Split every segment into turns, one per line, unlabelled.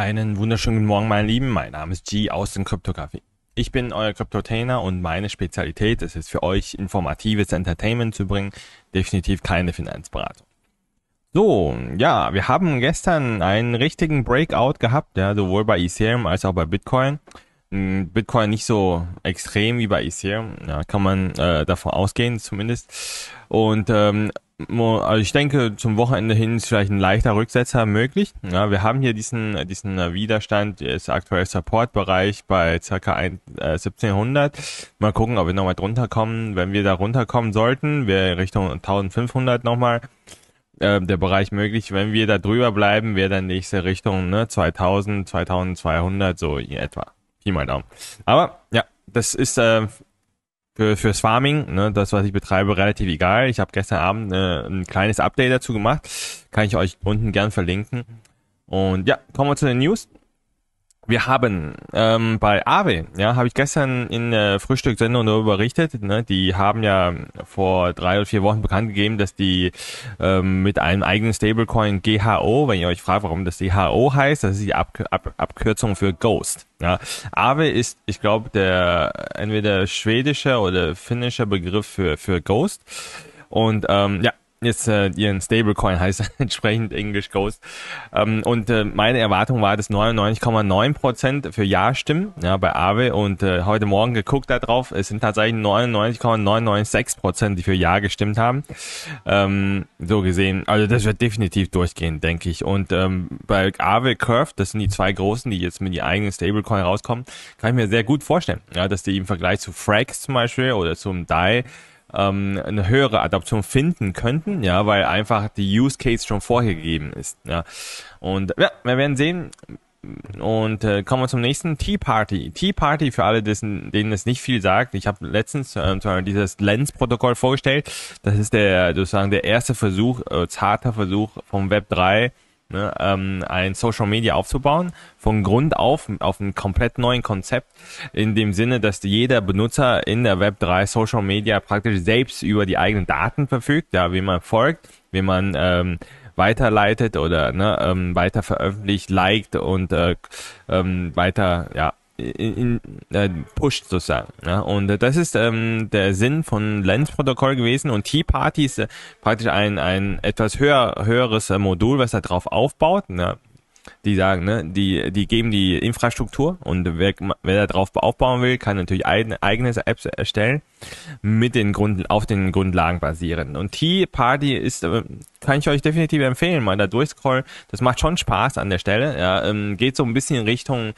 Einen wunderschönen Morgen, meine Lieben. Mein Name ist G aus dem Kryptografie. Ich bin euer Kryptotainer und meine Spezialität ist es für euch, informatives Entertainment zu bringen. Definitiv keine Finanzberatung. So, ja, wir haben gestern einen richtigen Breakout gehabt, ja, sowohl bei Ethereum als auch bei Bitcoin. Hm, Bitcoin nicht so extrem wie bei Ethereum, ja, kann man äh, davon ausgehen zumindest. Und ähm, also ich denke, zum Wochenende hin ist vielleicht ein leichter Rücksetzer möglich. Ja, wir haben hier diesen, diesen Widerstand, der ist aktuell Support-Bereich bei ca. 1700. Äh, mal gucken, ob wir nochmal drunter kommen. Wenn wir da runterkommen sollten, wäre Richtung 1500 nochmal äh, der Bereich möglich. Wenn wir da drüber bleiben, wäre dann nächste Richtung ne, 2000, 2200, so in etwa. Pi mal Daumen. Aber ja, das ist äh, für, fürs Farming, ne, das, was ich betreibe, relativ egal. Ich habe gestern Abend äh, ein kleines Update dazu gemacht. Kann ich euch unten gern verlinken. Und ja, kommen wir zu den News. Wir haben ähm, bei Awe, ja, habe ich gestern in der äh, Frühstückssendung darüber berichtet. Ne? Die haben ja vor drei oder vier Wochen bekannt gegeben, dass die ähm, mit einem eigenen Stablecoin GHO, wenn ihr euch fragt, warum das GHO heißt, das ist die Ab Ab Abkürzung für Ghost. Ja, Aave ist, ich glaube, der entweder schwedische oder finnische Begriff für, für Ghost. Und ähm, ja, ist äh, ihren Stablecoin, heißt entsprechend Englisch Ghost. Ähm, und äh, meine Erwartung war, dass 99,9% für Ja stimmen, ja, bei Aave. Und äh, heute Morgen geguckt da drauf, es sind tatsächlich 99,996%, die für Ja gestimmt haben. Ähm, so gesehen, also das wird definitiv durchgehen, denke ich. Und ähm, bei Aave Curve, das sind die zwei großen, die jetzt mit die eigenen Stablecoin rauskommen, kann ich mir sehr gut vorstellen, ja, dass die im Vergleich zu Frax zum Beispiel oder zum DAI ähm, eine höhere Adaption finden könnten, ja, weil einfach die Use Case schon vorher gegeben ist, ja. Und ja, wir werden sehen. Und äh, kommen wir zum nächsten Tea Party. Tea Party für alle, dessen, denen es nicht viel sagt. Ich habe letztens äh, dieses Lens-Protokoll vorgestellt. Das ist der sozusagen der erste Versuch, äh, zarter Versuch vom Web 3 ne, ähm, ein Social Media aufzubauen, von Grund auf auf einem komplett neuen Konzept, in dem Sinne, dass jeder Benutzer in der Web3 Social Media praktisch selbst über die eigenen Daten verfügt, ja, wie man folgt, wie man ähm, weiterleitet oder ne, ähm, weiter veröffentlicht, liked und äh, ähm, weiter ja, in, äh, pusht sozusagen. Ne? Und äh, das ist ähm, der Sinn von Lens-Protokoll gewesen und Tea Party ist äh, praktisch ein, ein etwas höher, höheres äh, Modul, was da drauf aufbaut. Ne? Die sagen, ne, die, die geben die Infrastruktur und wer, wer da drauf aufbauen will, kann natürlich eigene, eigene Apps erstellen, mit den Grund, auf den Grundlagen basierend. Und Tea Party ist, äh, kann ich euch definitiv empfehlen, mal da durchscrollen. Das macht schon Spaß an der Stelle. Ja, ähm, geht so ein bisschen in Richtung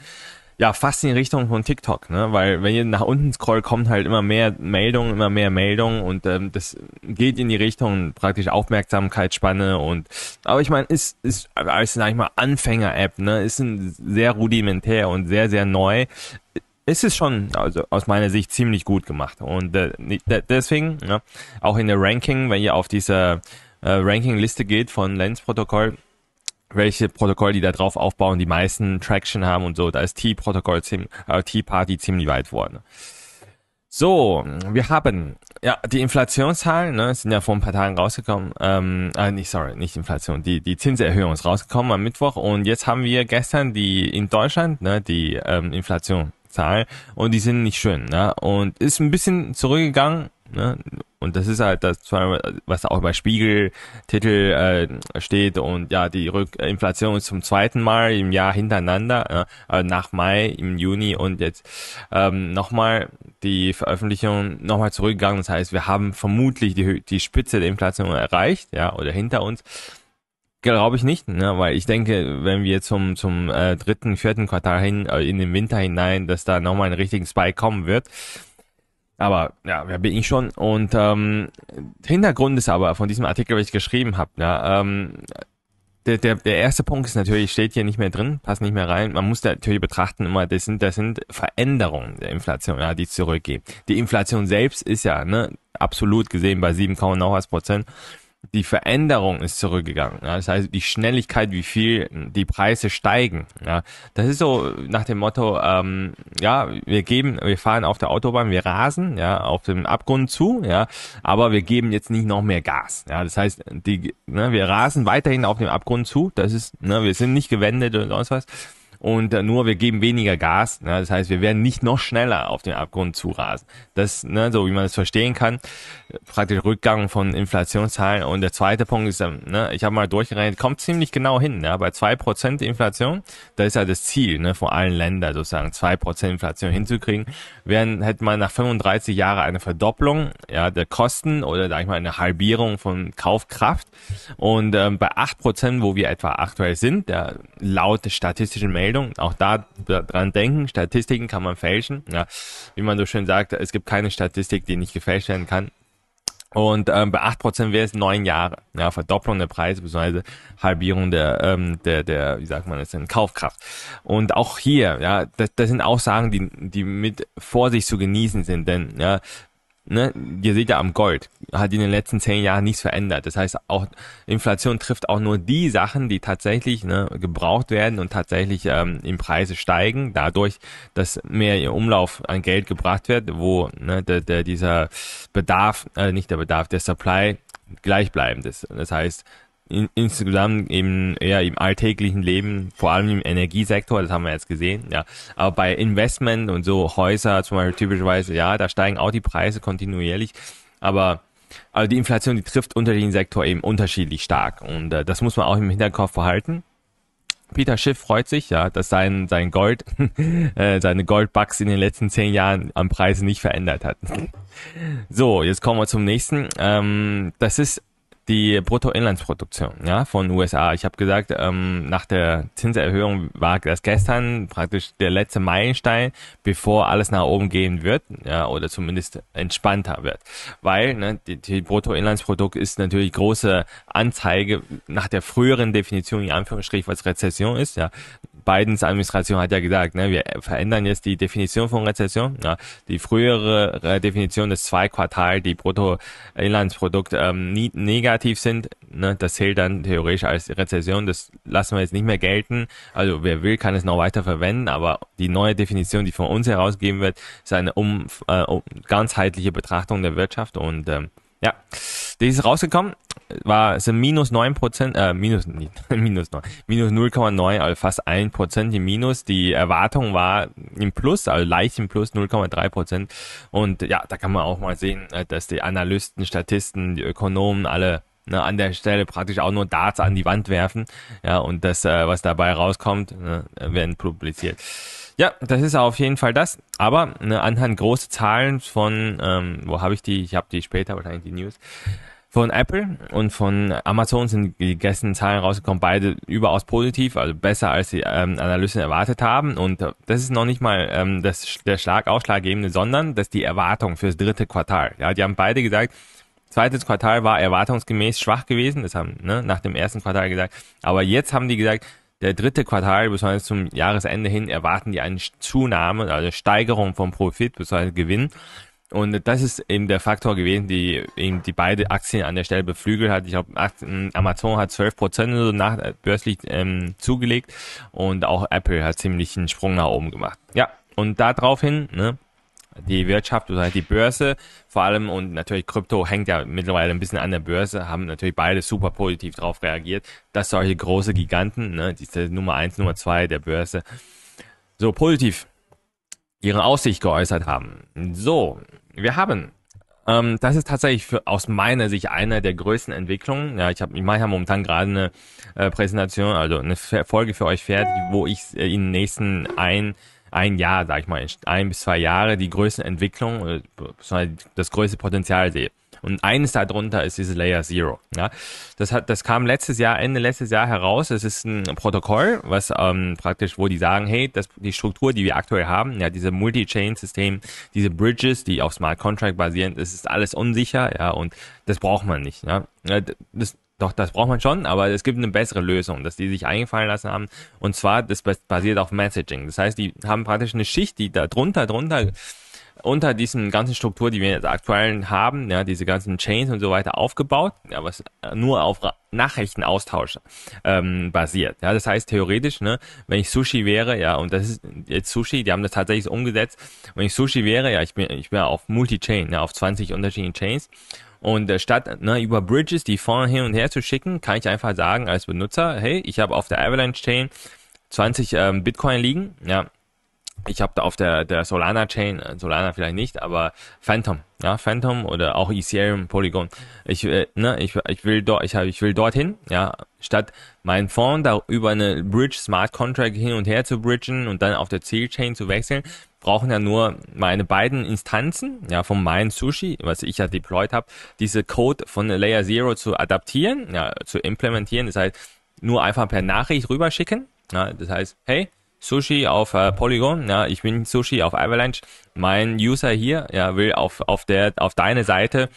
ja, fast in Richtung von TikTok, ne? Weil wenn ihr nach unten scrollt, kommt halt immer mehr Meldungen, immer mehr Meldungen und ähm, das geht in die Richtung praktisch Aufmerksamkeitsspanne und aber ich meine, ist ist als sag ich mal Anfänger-App, ne? Ist ein sehr rudimentär und sehr sehr neu. Es Ist schon, also aus meiner Sicht ziemlich gut gemacht und äh, deswegen ne? auch in der Ranking, wenn ihr auf diese äh, Ranking-Liste geht von Lens Protokoll welche Protokolle, die da drauf aufbauen, die meisten Traction haben und so. Da ist T-Protokoll, äh, T-Party ziemlich weit worden. So, wir haben ja die Inflationszahlen, ne, sind ja vor ein paar Tagen rausgekommen. Ähm, äh, nicht sorry, nicht Inflation, die die Zinserhöhung ist rausgekommen am Mittwoch und jetzt haben wir gestern die in Deutschland ne die ähm, Inflationszahlen und die sind nicht schön, ne und ist ein bisschen zurückgegangen, ne und das ist halt das, was auch bei Spiegel-Titel äh, steht. Und ja, die Rück Inflation ist zum zweiten Mal im Jahr hintereinander, äh, nach Mai, im Juni und jetzt ähm, nochmal die Veröffentlichung nochmal zurückgegangen. Das heißt, wir haben vermutlich die, die Spitze der Inflation erreicht, ja, oder hinter uns. Glaube ich nicht, ne? weil ich denke, wenn wir zum zum äh, dritten, vierten Quartal hin, äh, in den Winter hinein, dass da nochmal ein richtigen Spike kommen wird. Aber ja, wer bin ich schon? Und ähm, Hintergrund ist aber von diesem Artikel, was ich geschrieben habe, ja, ähm, der, der, der erste Punkt ist natürlich, steht hier nicht mehr drin, passt nicht mehr rein. Man muss natürlich betrachten, immer, das sind, das sind Veränderungen der Inflation, ja, die zurückgehen. Die Inflation selbst ist ja, ne, absolut gesehen bei 7, noch was Prozent die Veränderung ist zurückgegangen. Ja? Das heißt, die Schnelligkeit, wie viel die Preise steigen. Ja? Das ist so nach dem Motto, ähm, ja, wir geben, wir fahren auf der Autobahn, wir rasen, ja, auf dem Abgrund zu, ja, aber wir geben jetzt nicht noch mehr Gas. Ja? Das heißt, die, ne, wir rasen weiterhin auf dem Abgrund zu. Das ist, ne, wir sind nicht gewendet oder sonst was und äh, nur wir geben weniger Gas. Ne? Das heißt, wir werden nicht noch schneller auf den Abgrund zurasen. Das, ne, so wie man es verstehen kann, praktisch Rückgang von Inflationszahlen. Und der zweite Punkt ist, ähm, ne, ich habe mal durchgerechnet, kommt ziemlich genau hin. Ne? Bei zwei Prozent Inflation, das ist ja das Ziel ne, von allen Ländern, sozusagen zwei Prozent Inflation hinzukriegen, wären, hätte man nach 35 Jahren eine Verdopplung ja, der Kosten oder sag ich mal eine Halbierung von Kaufkraft. Und ähm, bei acht Prozent, wo wir etwa aktuell sind, ja, laut statistischen Mail Entscheidung. Auch da dran denken, Statistiken kann man fälschen. Ja, wie man so schön sagt, es gibt keine Statistik, die nicht gefälscht werden kann. Und ähm, bei 8% wäre es neun Jahre. Ja, Verdopplung der Preise beziehungsweise Halbierung der, ähm, der, der, wie sagt man das denn, Kaufkraft. Und auch hier, ja, das, das sind Aussagen, die, die mit Vorsicht zu genießen sind. Denn ja, ne, ihr seht ja am Gold, hat in den letzten zehn Jahren nichts verändert. Das heißt, auch Inflation trifft auch nur die Sachen, die tatsächlich ne, gebraucht werden und tatsächlich ähm, im Preise steigen, dadurch, dass mehr im Umlauf an Geld gebracht wird, wo ne, der, der, dieser Bedarf, äh, nicht der Bedarf, der Supply gleichbleibend ist. Das heißt, in, insgesamt eben eher im alltäglichen Leben, vor allem im Energiesektor, das haben wir jetzt gesehen, ja. Aber bei Investment und so Häuser zum Beispiel typischerweise, ja, da steigen auch die Preise kontinuierlich, aber also die Inflation, die trifft unter den Sektor eben unterschiedlich stark und äh, das muss man auch im Hinterkopf behalten. Peter Schiff freut sich, ja, dass sein, sein Gold, äh, seine Goldbugs in den letzten zehn Jahren am Preis nicht verändert hat. So, jetzt kommen wir zum nächsten. Ähm, das ist die Bruttoinlandsproduktion ja, von USA. Ich habe gesagt, ähm, nach der Zinserhöhung war das gestern praktisch der letzte Meilenstein, bevor alles nach oben gehen wird ja, oder zumindest entspannter wird. Weil ne, die, die Bruttoinlandsprodukt ist natürlich große Anzeige nach der früheren Definition, in Anführungsstrichen, was Rezession ist. Ja. Bidens Administration hat ja gesagt, ne, wir verändern jetzt die Definition von Rezession. Ja, die frühere Definition des Zweiquartal, die Bruttoinlandsprodukt ähm, negativ negativ sind, ne, das zählt dann theoretisch als Rezession, das lassen wir jetzt nicht mehr gelten. Also wer will, kann es noch weiter verwenden, aber die neue Definition, die von uns herausgegeben wird, ist eine um, äh, ganzheitliche Betrachtung der Wirtschaft und ähm, ja, die ist rausgekommen, war sind minus 9 Prozent, äh, minus, nicht, minus 9, minus 0,9, also fast 1 Prozent im Minus. Die Erwartung war im Plus, also leicht im Plus 0,3 Prozent. Und ja, da kann man auch mal sehen, äh, dass die Analysten, Statisten, die Ökonomen alle ne, an der Stelle praktisch auch nur Darts an die Wand werfen. Ja, und das, äh, was dabei rauskommt, ne, werden publiziert. Ja, das ist auf jeden Fall das. Aber ne, anhand großer Zahlen von, ähm, wo habe ich die? Ich habe die später, wahrscheinlich die News. Von Apple und von Amazon sind die gestern Zahlen rausgekommen, beide überaus positiv, also besser als die ähm, Analysten erwartet haben. Und äh, das ist noch nicht mal ähm, das, der Schlag ausschlaggebende, sondern dass die Erwartung fürs dritte Quartal. Ja, die haben beide gesagt, zweites Quartal war erwartungsgemäß schwach gewesen, das haben ne, nach dem ersten Quartal gesagt. Aber jetzt haben die gesagt, der dritte Quartal, besonders zum Jahresende hin, erwarten die eine Zunahme, also eine Steigerung vom Profit, besonders Gewinn. Und das ist eben der Faktor gewesen, die eben die beiden Aktien an der Stelle beflügelt hat. Ich glaube, Amazon hat 12 oder so nach äh, börslich ähm, zugelegt und auch Apple hat ziemlich einen Sprung nach oben gemacht. Ja, und daraufhin ne, die Wirtschaft oder halt die Börse, vor allem und natürlich Krypto hängt ja mittlerweile ein bisschen an der Börse, haben natürlich beide super positiv darauf reagiert, dass solche große Giganten, ne, diese Nummer 1, Nummer 2 der Börse, so positiv ihre Aussicht geäußert haben. So, wir haben. Ähm, das ist tatsächlich für, aus meiner Sicht einer der größten Entwicklungen. Ja, ich habe, ich mache ja momentan gerade eine äh, Präsentation, also eine Folge für euch fertig, wo ich äh, in den nächsten ein ein Jahr, sag ich mal, ein bis zwei Jahre die größten Entwicklungen, äh, das größte Potenzial sehe. Und eines darunter ist diese Layer Zero. Ja. Das, hat, das kam letztes Jahr, Ende letztes Jahr heraus. Es ist ein Protokoll, was ähm, praktisch, wo die sagen, hey, das, die Struktur, die wir aktuell haben, ja, diese Multi-Chain-System, diese Bridges, die auf Smart Contract basieren, das ist alles unsicher, ja, und das braucht man nicht. Ja. Das, doch, das braucht man schon, aber es gibt eine bessere Lösung, dass die sich eingefallen lassen haben. Und zwar, das basiert auf Messaging. Das heißt, die haben praktisch eine Schicht, die da drunter, drunter, unter diesen ganzen Struktur, die wir jetzt aktuell haben, ja, diese ganzen Chains und so weiter aufgebaut, ja, was nur auf Nachrichtenaustausch ähm, basiert. Ja, das heißt theoretisch, ne, wenn ich Sushi wäre, ja, und das ist jetzt Sushi, die haben das tatsächlich umgesetzt, wenn ich Sushi wäre, ja, ich bin, ich wäre auf Multi-Chain, ja, ne, auf 20 unterschiedlichen Chains und äh, statt ne, über Bridges die Fonds hin und her zu schicken, kann ich einfach sagen als Benutzer, hey, ich habe auf der Avalanche Chain 20 ähm, Bitcoin liegen, ja, ich habe da auf der, der Solana Chain, äh, Solana vielleicht nicht, aber Phantom, ja, Phantom oder auch Ethereum Polygon. Ich, äh, ne, ich, ich will dort, ich, hab, ich will dorthin, ja, statt meinen Fonds da über eine Bridge Smart Contract hin und her zu bridgen und dann auf der Zielchain zu wechseln, brauchen ja nur meine beiden Instanzen, ja, von meinem Sushi, was ich ja deployed habe, diese Code von Layer Zero zu adaptieren, ja, zu implementieren, das heißt, nur einfach per Nachricht rüberschicken, ja, das heißt, hey, Sushi auf äh, Polygon, ja, ich bin Sushi auf Avalanche. Mein User hier, ja, will auf, auf der, auf deine Seite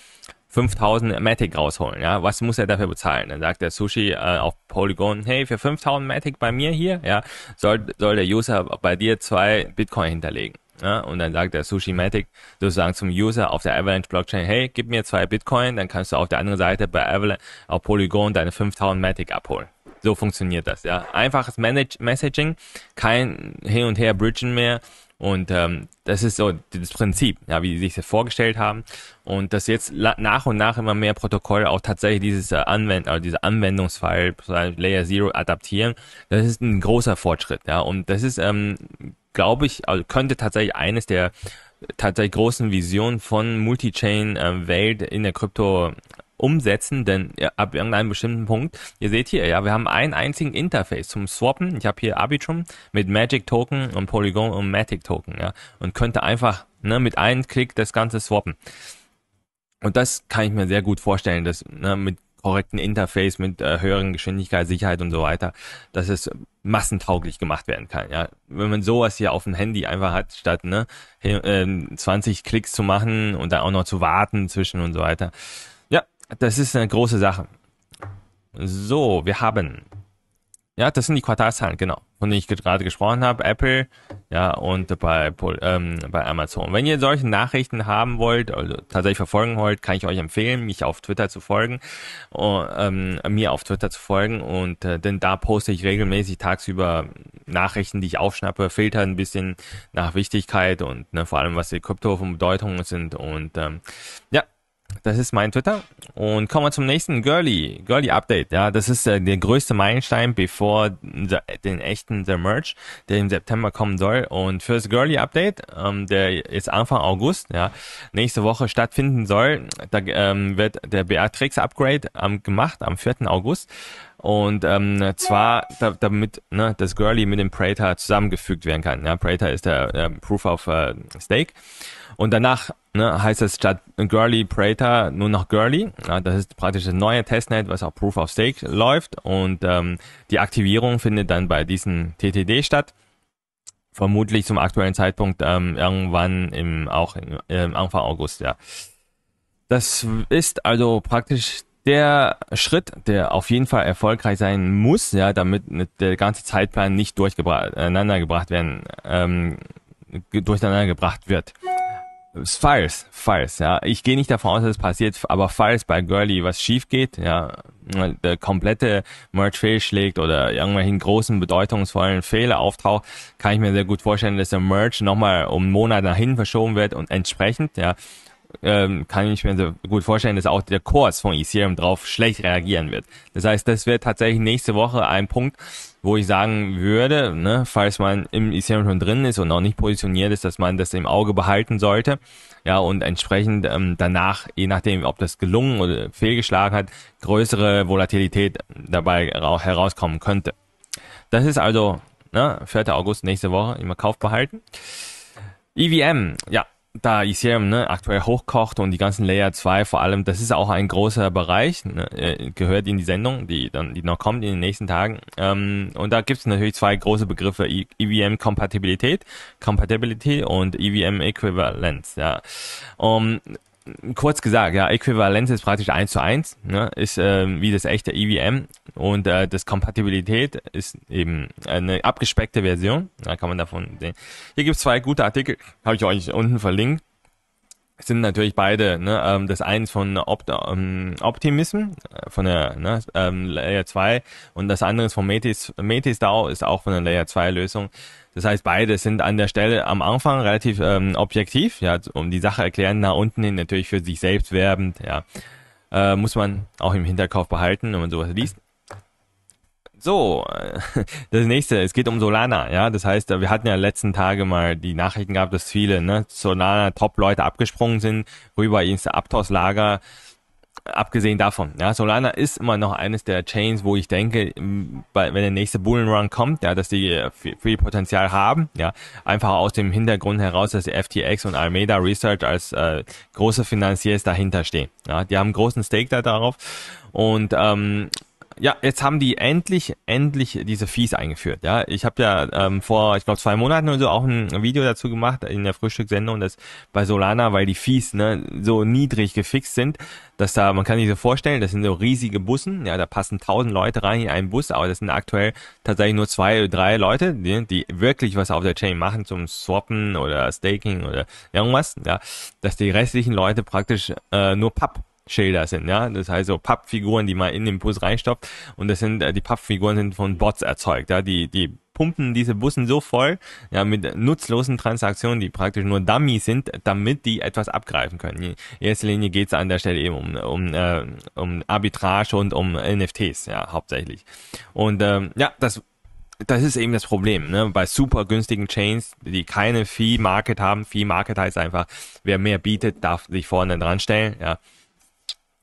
5000 Matic rausholen, ja. Was muss er dafür bezahlen? Dann sagt der Sushi äh, auf Polygon, hey, für 5000 Matic bei mir hier, ja, soll, soll der User bei dir zwei Bitcoin hinterlegen. Ja, und dann sagt der Sushi Matic sozusagen zum User auf der Avalanche Blockchain, hey, gib mir zwei Bitcoin, dann kannst du auf der anderen Seite bei Avalanche, auf Polygon deine 5000 Matic abholen. So funktioniert das, ja. Einfaches Manage Messaging, kein Hin und Her Bridgen mehr. Und ähm, das ist so das Prinzip, ja, wie sie sich das vorgestellt haben. Und dass jetzt nach und nach immer mehr Protokolle auch tatsächlich dieses äh, Anwend also diese Anwendungsfall äh, Layer Zero adaptieren, das ist ein großer Fortschritt, ja. Und das ist, ähm, glaube ich, also könnte tatsächlich eines der tatsächlich großen Visionen von Multichain-Welt äh, in der Krypto, umsetzen, denn ab irgendeinem bestimmten Punkt, ihr seht hier, ja, wir haben einen einzigen Interface zum Swappen. Ich habe hier Arbitrum mit Magic Token und Polygon und Matic Token, ja, und könnte einfach ne, mit einem Klick das Ganze swappen. Und das kann ich mir sehr gut vorstellen, dass ne, mit korrekten Interface, mit äh, höheren Geschwindigkeit, Sicherheit und so weiter, dass es massentauglich gemacht werden kann. Ja, wenn man sowas hier auf dem Handy einfach hat, statt ne, 20 ähm, Klicks zu machen und dann auch noch zu warten zwischen und so weiter, das ist eine große Sache. So, wir haben, ja, das sind die Quartalszahlen, genau, von denen ich gerade gesprochen habe, Apple, ja, und bei, ähm, bei Amazon. Wenn ihr solche Nachrichten haben wollt, also tatsächlich verfolgen wollt, kann ich euch empfehlen, mich auf Twitter zu folgen, uh, ähm, mir auf Twitter zu folgen und äh, denn da poste ich regelmäßig tagsüber Nachrichten, die ich aufschnappe, filter ein bisschen nach Wichtigkeit und ne, vor allem, was die Krypto von Bedeutung sind und ähm, ja, das ist mein Twitter. Und kommen wir zum nächsten Girly, Girly Update. Ja, das ist äh, der größte Meilenstein bevor der, den echten The Merge, der im September kommen soll. Und fürs Girly Update, ähm, der jetzt Anfang August, ja, nächste Woche stattfinden soll, da ähm, wird der Beatrix Upgrade ähm, gemacht am 4. August. Und ähm, zwar da, damit ne, das Gurley mit dem Prater zusammengefügt werden kann. Ja, Prater ist der, der Proof of äh, Stake. Und danach ne, heißt es statt Girly Prater nur noch Girly. Ja, das ist praktisch das neue Testnet, was auch Proof of Stake läuft. Und ähm, die Aktivierung findet dann bei diesem TTD statt. Vermutlich zum aktuellen Zeitpunkt ähm, irgendwann im auch im, äh, Anfang August, ja. Das ist also praktisch der Schritt, der auf jeden Fall erfolgreich sein muss, ja, damit der ganze Zeitplan nicht durcheinander gebracht werden, ähm, durcheinander gebracht wird. Falls, falls, ja. Ich gehe nicht davon aus, dass es passiert, aber falls bei Girlie was schief geht, ja, der komplette Merch fehlschlägt oder irgendwelchen großen, bedeutungsvollen Fehler auftaucht, kann ich mir sehr gut vorstellen, dass der Merch nochmal um einen Monat nach hinten verschoben wird und entsprechend, ja, ähm, kann ich mir so gut vorstellen, dass auch der Kurs von Ethereum drauf schlecht reagieren wird. Das heißt, das wird tatsächlich nächste Woche ein Punkt, wo ich sagen würde, ne, falls man im Ethereum schon drin ist und noch nicht positioniert ist, dass man das im Auge behalten sollte. Ja, und entsprechend ähm, danach, je nachdem, ob das gelungen oder fehlgeschlagen hat, größere Volatilität dabei herauskommen könnte. Das ist also ne, 4. August nächste Woche immer Kauf behalten. EVM, ja, da Ethereum ne, aktuell hochkocht und die ganzen Layer 2 vor allem, das ist auch ein großer Bereich, ne, äh, gehört in die Sendung, die dann die noch kommt in den nächsten Tagen. Ähm, und da gibt es natürlich zwei große Begriffe, EVM-Kompatibilität, Compatibility und EVM-Äquivalenz. Ja. Um, kurz gesagt, ja, Äquivalenz ist praktisch 1 zu 1, ne, ist äh, wie das echte EVM und äh, das Kompatibilität ist eben eine abgespeckte Version, da kann man davon sehen. Hier gibt es zwei gute Artikel, habe ich euch unten verlinkt sind natürlich beide, ne, ähm, das eins von Opt ähm, Optimism, äh, von der ne, ähm, Layer 2 und das andere ist von Metis, Metis DAO ist auch von der Layer 2 Lösung. Das heißt, beide sind an der Stelle am Anfang relativ ähm, objektiv, ja, um die Sache erklären, nach unten hin natürlich für sich selbst werbend, ja. Äh, muss man auch im Hinterkopf behalten, wenn man sowas liest. So, äh, das nächste, es geht um Solana, ja. Das heißt, äh, wir hatten ja letzten Tage mal die Nachrichten gehabt, dass viele ne, Solana-Top-Leute abgesprungen sind, rüber ins Aptos-Lager. Abgesehen davon, ja, Solana ist immer noch eines der Chains, wo ich denke, wenn der nächste Bullenrun kommt, ja, dass die äh, viel Potenzial haben, ja, einfach aus dem Hintergrund heraus, dass die FTX und Alameda Research als äh, große Finanziers dahinter stehen, ja, die haben großen Stake da darauf und ähm, ja, jetzt haben die endlich, endlich diese Fees eingeführt. Ja, ich habe ja ähm, vor, ich glaube, zwei Monaten oder so auch ein Video dazu gemacht in der Frühstückssendung, dass bei Solana, weil die Fees ne, so niedrig gefixt sind, dass da, man kann sich so vorstellen, das sind so riesige Bussen, ja, da passen tausend Leute rein in einen Bus, aber das sind aktuell tatsächlich nur zwei, oder drei Leute, die, die wirklich was auf der Chain machen zum Swappen oder Staking oder irgendwas, ja, dass die restlichen Leute praktisch äh, nur Papp Schilder sind, ja. Das heißt so Pappfiguren, die man in den Bus reinstopft. Und das sind, äh, die Pappfiguren sind von Bots erzeugt, ja. Die, die pumpen diese Bussen so voll, ja, mit nutzlosen Transaktionen, die praktisch nur Dummies sind, damit die etwas abgreifen können. In erster Linie geht es an der Stelle eben um, um, äh, um Arbitrage und um NFTs, ja, hauptsächlich. Und ähm, ja, das das ist eben das Problem, ne? Bei super günstigen Chains, die keine Fee-Market haben. Fee-Market heißt einfach, wer mehr bietet, darf sich vorne dran stellen, ja.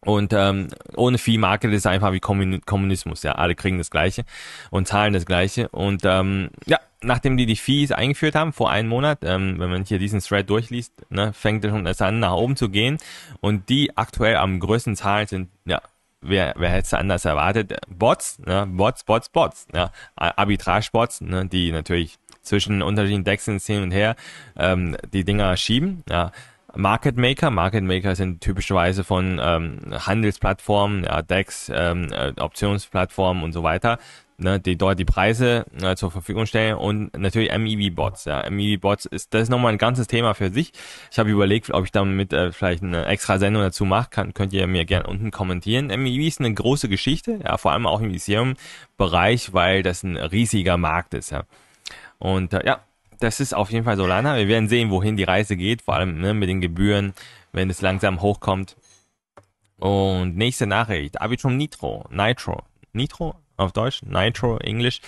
Und ähm, ohne Vieh Market ist einfach wie Kommunismus, ja, alle kriegen das Gleiche und zahlen das Gleiche. Und ähm, ja, nachdem die die Fees eingeführt haben vor einem Monat, ähm, wenn man hier diesen Thread durchliest, ne, fängt es schon an, nach oben zu gehen. Und die aktuell am größten Zahlen sind, ja, wer, wer hätte es anders erwartet? Bots, ne? Bots, Bots, Bots, ja, Arbitrage-Bots, ne? die natürlich zwischen unterschiedlichen Decksystemen hin und her ähm, die Dinger schieben, ja Market Maker. Market Maker sind typischerweise von ähm, Handelsplattformen, ja, DEX, ähm, äh, Optionsplattformen und so weiter, ne, die dort die Preise äh, zur Verfügung stellen und natürlich MEV-Bots. Ja. MEV-Bots ist das ist nochmal ein ganzes Thema für sich. Ich habe überlegt, ob ich damit äh, vielleicht eine extra Sendung dazu mache. Kann, könnt ihr mir gerne unten kommentieren. MEV ist eine große Geschichte, ja, vor allem auch im Ethereum-Bereich, weil das ein riesiger Markt ist. Ja. Und äh, ja, das ist auf jeden Fall so, Lana. Wir werden sehen, wohin die Reise geht, vor allem ne, mit den Gebühren, wenn es langsam hochkommt. Und nächste Nachricht, Arbitrum Nitro, Nitro, Nitro auf Deutsch, Nitro, Englisch.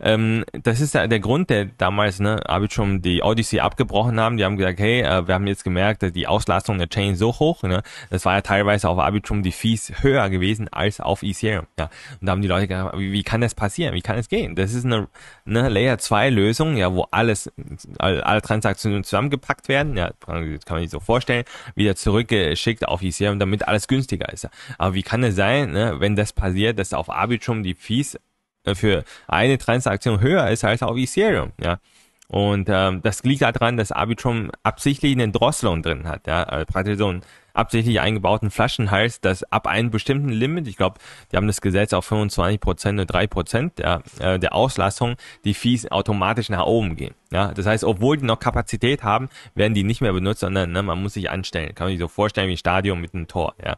Ähm, das ist der, der, Grund, der damals ne, Arbitrum die Odyssey abgebrochen haben. Die haben gesagt, hey, äh, wir haben jetzt gemerkt, dass die Auslastung der Chain so hoch, ne, das war ja teilweise auf Arbitrum die Fees höher gewesen als auf Ethereum. Ja. Und da haben die Leute gedacht, wie, wie kann das passieren? Wie kann es gehen? Das ist eine ne, Layer 2 Lösung, ja, wo alles, alle, Transaktionen zusammengepackt werden, ja, kann man sich so vorstellen, wieder zurückgeschickt auf Ethereum, damit alles günstiger ist. Aber wie kann es sein, ne, wenn das passiert, dass auf Arbitrum die Fees äh, für eine Transaktion höher ist als auf Ethereum, ja? Und ähm, das liegt daran, dass Arbitrum absichtlich einen Drosselung drin hat, ja, also praktisch so ein absichtlich eingebauten Flaschen heißt, dass ab einem bestimmten Limit, ich glaube, die haben das Gesetz auf 25 Prozent oder 3 Prozent der, äh, der Auslassung, die Fees automatisch nach oben gehen. Ja, das heißt, obwohl die noch Kapazität haben, werden die nicht mehr benutzt, sondern ne, man muss sich anstellen. Kann man sich so vorstellen wie ein Stadion mit einem Tor. Ja.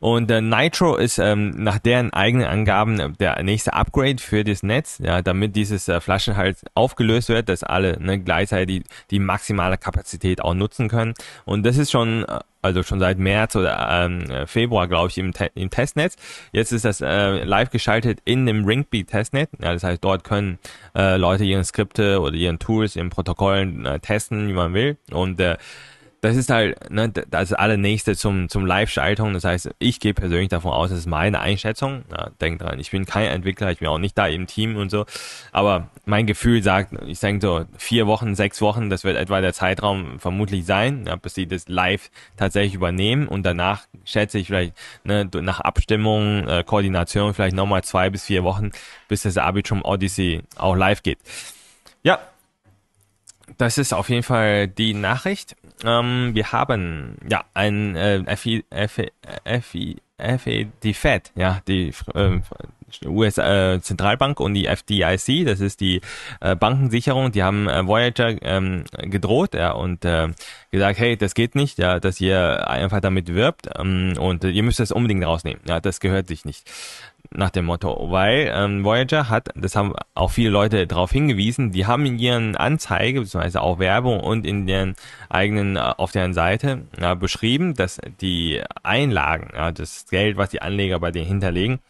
Und äh, Nitro ist ähm, nach deren eigenen Angaben äh, der nächste Upgrade für das Netz, ja, damit dieses äh, Flaschenhals aufgelöst wird, dass alle ne, gleichzeitig die maximale Kapazität auch nutzen können. Und das ist schon äh, also schon seit März oder ähm, äh, Februar, glaube ich, im, Te im, Testnetz. Jetzt ist das äh, live geschaltet in dem Ringbeat-Testnet. Ja, das heißt, dort können äh, Leute ihre Skripte oder ihren Tools, ihren Protokollen äh, testen, wie man will. Und äh, das ist halt ne, das Allernächste zum, zum Live-Schaltung. Das heißt, ich gehe persönlich davon aus, das ist meine Einschätzung. Ja, denk dran, ich bin kein Entwickler, ich bin auch nicht da im Team und so. Aber mein Gefühl sagt, ich denke so, vier Wochen, sechs Wochen, das wird etwa der Zeitraum vermutlich sein, ja, bis sie das live tatsächlich übernehmen. Und danach schätze ich vielleicht ne, nach Abstimmung, äh, Koordination vielleicht nochmal zwei bis vier Wochen, bis das Arbitrum Odyssey auch live geht. Ja, das ist auf jeden Fall die Nachricht. Ähm, wir haben ja ein äh, FI, FI, FI, FI, die FED, ja, die äh, US äh, Zentralbank und die FDIC, das ist die äh, Bankensicherung, die haben äh, Voyager ähm, gedroht ja, und äh, gesagt, hey, das geht nicht, ja, dass ihr einfach damit wirbt ähm, und ihr müsst das unbedingt rausnehmen. Ja, das gehört sich nicht nach dem Motto, weil ähm, Voyager hat, das haben auch viele Leute darauf hingewiesen, die haben in ihren Anzeige bzw. auch Werbung und in deren eigenen äh, auf deren Seite ja, beschrieben, dass die Einlagen, ja, das Geld, was die Anleger bei denen hinterlegen,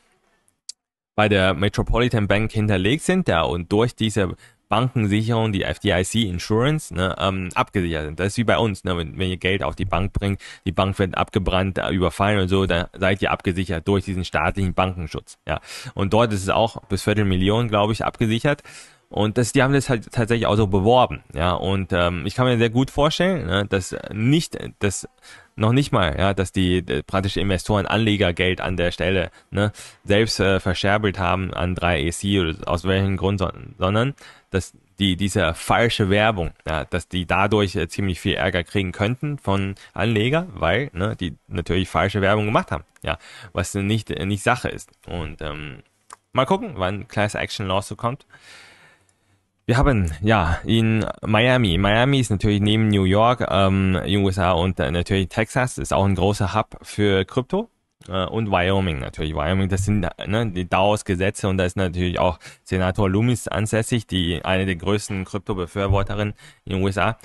bei der Metropolitan Bank hinterlegt sind ja, und durch diese Bankensicherung, die FDIC Insurance, ne, ähm, abgesichert sind. Das ist wie bei uns, ne, wenn, wenn ihr Geld auf die Bank bringt, die Bank wird abgebrannt, äh, überfallen und so, dann seid ihr abgesichert durch diesen staatlichen Bankenschutz. Ja. Und dort ist es auch bis Viertelmillionen, glaube ich, abgesichert. Und das, die haben das halt tatsächlich auch so beworben, ja. Und ähm, ich kann mir sehr gut vorstellen, ne, dass nicht, dass noch nicht mal, ja, dass die, die äh, praktisch Investoren Anlegergeld an der Stelle ne, selbst äh, verscherbelt haben an 3EC e oder aus welchem Grund, sondern dass die diese falsche Werbung, ja, dass die dadurch äh, ziemlich viel Ärger kriegen könnten von Anleger, weil ne, die natürlich falsche Werbung gemacht haben, ja, was nicht nicht Sache ist. Und ähm, mal gucken, wann Class Action Lawsuit kommt. Wir haben ja in Miami. Miami ist natürlich neben New York ähm, USA und äh, natürlich Texas ist auch ein großer Hub für Krypto äh, und Wyoming natürlich. Wyoming, das sind ne, die DAOs-Gesetze und da ist natürlich auch Senator Loomis ansässig, die eine der größten Krypto-Befürworterinnen in den USA.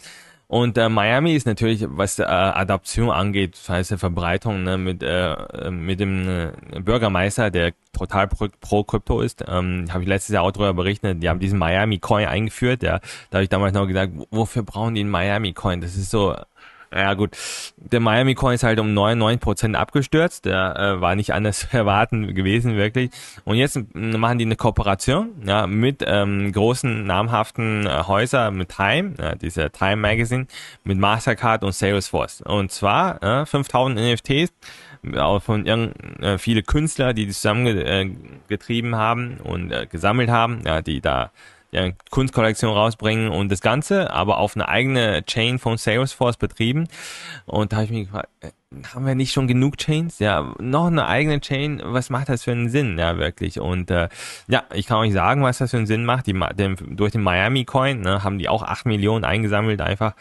Und äh, Miami ist natürlich, was äh, Adaption angeht, das heißt Verbreitung ne, mit, äh, mit dem äh, Bürgermeister, der total pro, pro Krypto ist. Ähm, Habe ich letztes Jahr auch darüber berichtet. Die haben diesen Miami Coin eingeführt. Ja. Da habe ich damals noch gesagt, wofür brauchen die einen Miami Coin? Das ist so ja gut, der Miami Coin ist halt um 99% abgestürzt, der äh, war nicht anders zu erwarten gewesen, wirklich. Und jetzt machen die eine Kooperation ja, mit ähm, großen, namhaften äh, Häusern, mit Time, ja, dieser Time Magazine, mit Mastercard und Salesforce. Und zwar äh, 5000 NFTs von äh, viele Künstler, die, die zusammengetrieben äh, haben und äh, gesammelt haben, ja, die da ja, Kunstkollektion rausbringen und das Ganze, aber auf eine eigene Chain von Salesforce betrieben. Und da habe ich mich gefragt, äh, haben wir nicht schon genug Chains? Ja, noch eine eigene Chain, was macht das für einen Sinn? Ja, wirklich. Und äh, ja, ich kann euch sagen, was das für einen Sinn macht. Die, den, durch den Miami Coin ne, haben die auch 8 Millionen eingesammelt einfach.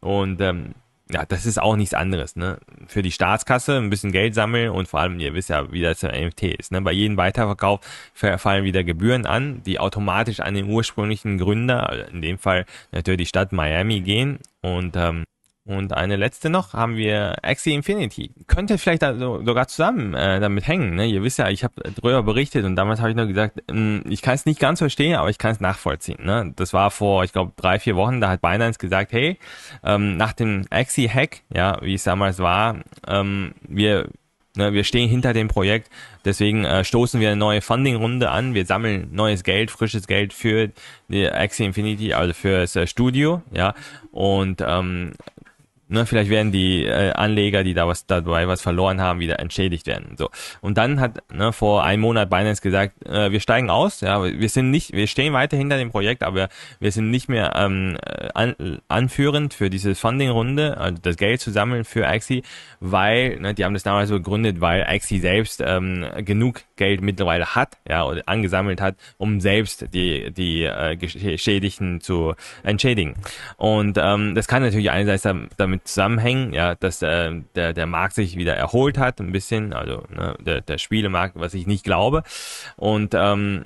Und ähm, ja, das ist auch nichts anderes, ne? Für die Staatskasse ein bisschen Geld sammeln und vor allem, ihr wisst ja, wie das im NFT ist, ne? Bei jedem Weiterverkauf fallen wieder Gebühren an, die automatisch an den ursprünglichen Gründer, in dem Fall natürlich die Stadt Miami gehen und ähm, und eine letzte noch haben wir Axie Infinity. Könnte vielleicht also sogar zusammen äh, damit hängen. Ne? Ihr wisst ja, ich habe drüber berichtet und damals habe ich nur gesagt, mh, hm, ich kann es nicht ganz verstehen, aber ich kann es nachvollziehen. Ne? Das war vor, ich glaube, drei, vier Wochen, da hat Binance gesagt, hey, ähm, nach dem Axie-Hack, ja, wie es damals war, ähm, wir Ne, wir stehen hinter dem Projekt, deswegen äh, stoßen wir eine neue Funding-Runde an. Wir sammeln neues Geld, frisches Geld für die Axie Infinity, also für das äh, Studio, ja. Und ähm, Ne, vielleicht werden die äh, Anleger, die da was dabei was verloren haben, wieder entschädigt werden. So und dann hat ne, vor einem Monat Binance gesagt, äh, wir steigen aus. Ja, wir sind nicht, wir stehen weiter hinter dem Projekt, aber wir sind nicht mehr ähm, äh, an, anführend für diese Funding-Runde, also das Geld zu sammeln für Axie, weil ne, die haben das damals so gegründet, weil Axie selbst ähm, genug Geld mittlerweile hat, ja, oder angesammelt hat, um selbst die die äh, Geschädigten zu entschädigen. Und ähm, das kann natürlich einerseits damit damit zusammenhängen, ja, dass der, äh, der, der Markt sich wieder erholt hat, ein bisschen, also ne, der, der Spielemarkt, was ich nicht glaube. Und ähm,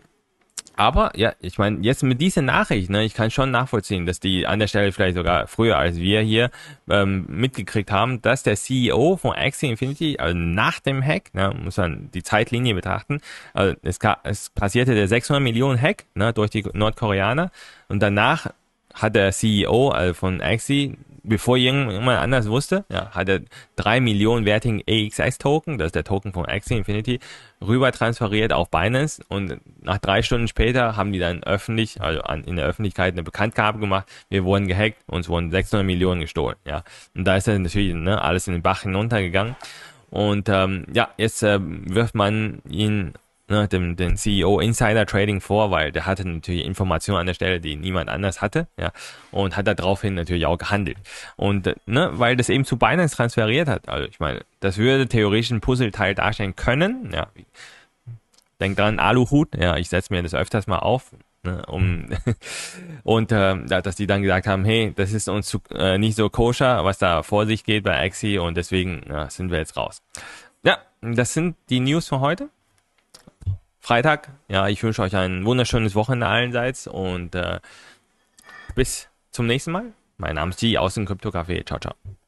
aber ja, ich meine, jetzt mit dieser Nachricht, ne, ich kann schon nachvollziehen, dass die an der Stelle vielleicht sogar früher als wir hier ähm, mitgekriegt haben, dass der CEO von Axie Infinity, also nach dem Hack, ne, muss man die Zeitlinie betrachten, also es, es passierte der 600 Millionen Hack ne, durch die Nordkoreaner und danach hat der CEO also von Axie, bevor irgendjemand anders wusste, ja, hat er drei Millionen wertigen AXS-Token, das ist der Token von Axie Infinity, rüber transferiert auf Binance und nach drei Stunden später haben die dann öffentlich, also an, in der Öffentlichkeit eine Bekanntgabe gemacht, wir wurden gehackt, uns wurden 600 Millionen gestohlen, ja. Und da ist dann natürlich ne, alles in den Bach hinuntergegangen. Und ähm, ja, jetzt äh, wirft man ihn ne, dem, dem CEO Insider Trading vor, weil der hatte natürlich Informationen an der Stelle, die niemand anders hatte, ja, und hat daraufhin natürlich auch gehandelt. Und ne, weil das eben zu Binance transferiert hat, also ich meine, das würde theoretisch ein Puzzleteil darstellen können, ja. Denk dran, Aluhut, ja, ich setze mir das öfters mal auf, ne, um, und äh, dass die dann gesagt haben, hey, das ist uns zu, äh, nicht so koscher, was da vor sich geht bei Axie und deswegen ja, sind wir jetzt raus. Ja, das sind die News für heute. Freitag. Ja, ich wünsche euch ein wunderschönes Wochenende allenseits und äh, bis zum nächsten Mal. Mein Name ist G aus dem Crypto Café. Ciao, ciao.